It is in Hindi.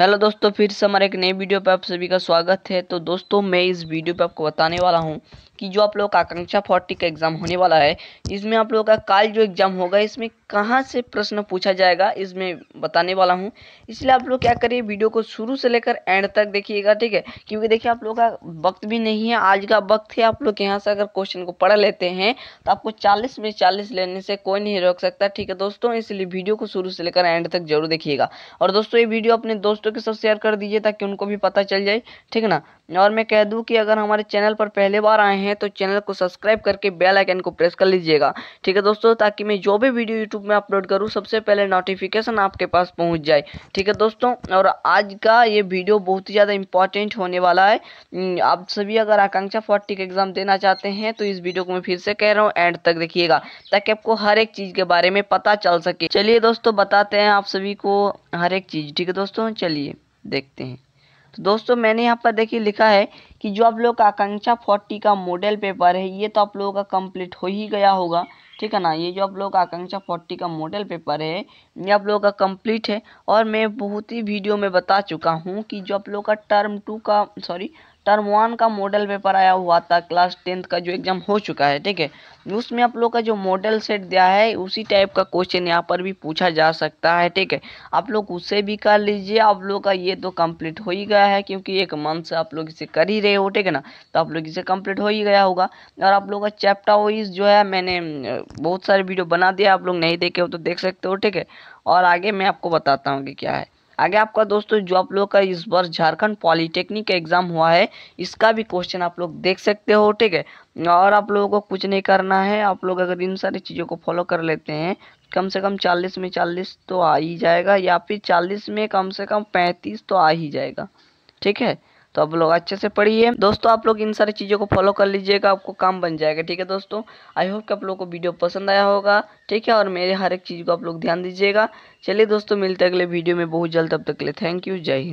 हेलो दोस्तों फिर से हमारे एक नए वीडियो पर आप सभी का स्वागत है तो दोस्तों मैं इस वीडियो पर आपको बताने वाला हूँ कि जो आप लोग का आकांक्षा फोर्टी का एग्जाम होने वाला है इसमें आप लोगों का काल जो एग्जाम होगा इसमें कहाँ से प्रश्न पूछा जाएगा इसमें बताने वाला हूँ इसलिए आप लोग क्या करिए वीडियो को शुरू से लेकर एंड तक देखिएगा ठीक है क्योंकि देखिए आप लोग का वक्त भी नहीं है आज का वक्त है आप लोग यहाँ से अगर क्वेश्चन को पढ़ लेते हैं तो आपको चालीस में चालीस लेने से कोई नहीं रोक सकता ठीक है दोस्तों इसलिए वीडियो को शुरू से लेकर एंड तक जरूर देखिएगा और दोस्तों ये वीडियो अपने दोस्तों के साथ शेयर कर दीजिए ताकि उनको भी पता चल जाए ठीक है ना और मैं कह दूं कि अगर हमारे चैनल पर पहले बार आए हैं तो चैनल को सब्सक्राइब करके बेल आइकन को प्रेस कर लीजिएगा ठीक है दोस्तों ताकि मैं जो भी वीडियो यूट्यूब में अपलोड करूँ सबसे पहले नोटिफिकेशन आपके पास पहुँच जाए ठीक है दोस्तों और आज का ये वीडियो बहुत ही ज़्यादा इंपॉर्टेंट होने वाला है हम्म, आप सभी अगर आकांक्षा फोर्टी का एग्ज़ाम देना चाहते हैं तो इस वीडियो को मैं फिर से कह रहा हूँ एंड तक देखिएगा ताकि आपको हर एक चीज़ के बारे में पता चल सके चलिए दोस्तों बताते हैं आप सभी को हर एक चीज़ ठीक है दोस्तों चलिए देखते हैं तो दोस्तों मैंने यहाँ पर देखिए लिखा है कि जो आप लोग का आकांक्षा फोर्टी का मॉडल पेपर है ये तो आप लोगों का कंप्लीट हो ही गया होगा ठीक है ना ये जो आप लोग का आकांक्षा फोर्टी का मॉडल पेपर है ये आप लोगों का कंप्लीट है और मैं बहुत ही वीडियो में बता चुका हूँ कि जो आप लोग का टर्म टू का सॉरी टर्म वन का मॉडल पेपर आया हुआ था क्लास टेंथ का जो एग्जाम हो चुका है ठीक है उसमें आप लोग का जो मॉडल सेट दिया है उसी टाइप का क्वेश्चन यहाँ पर भी पूछा जा सकता है ठीक है आप लोग उससे भी कर लीजिए आप लोग का ये तो कंप्लीट हो ही गया है क्योंकि एक मंथ से आप लोग इसे कर ही रहे हो ठीक है ना तो आप लोग इसे कंप्लीट हो ही गया होगा और आप लोग का चैप्टर वाइज जो है मैंने बहुत सारे वीडियो बना दिया आप लोग नहीं देखे हो तो देख सकते हो ठीक है और आगे मैं आपको बताता हूँ कि क्या है आगे आपका दोस्तों जो आप लोग का इस वर्ष झारखंड पॉलिटेक्निक का एग्ज़ाम हुआ है इसका भी क्वेश्चन आप लोग देख सकते हो ठीक है और आप लोगों को कुछ नहीं करना है आप लोग अगर इन सारी चीज़ों को फॉलो कर लेते हैं कम से कम चालीस में चालीस तो आ ही जाएगा या फिर चालीस में कम से कम पैंतीस तो आ ही जाएगा ठीक है तो आप लोग अच्छे से पढ़िए दोस्तों आप लोग इन सारी चीज़ों को फॉलो कर लीजिएगा आपको काम बन जाएगा ठीक है दोस्तों आई होप कि आप लोग को वीडियो पसंद आया होगा ठीक है और मेरे हर एक चीज़ को आप लोग ध्यान दीजिएगा चलिए दोस्तों मिलते अगले वीडियो में बहुत जल्द तब तक के लिए थैंक यू जय हिंद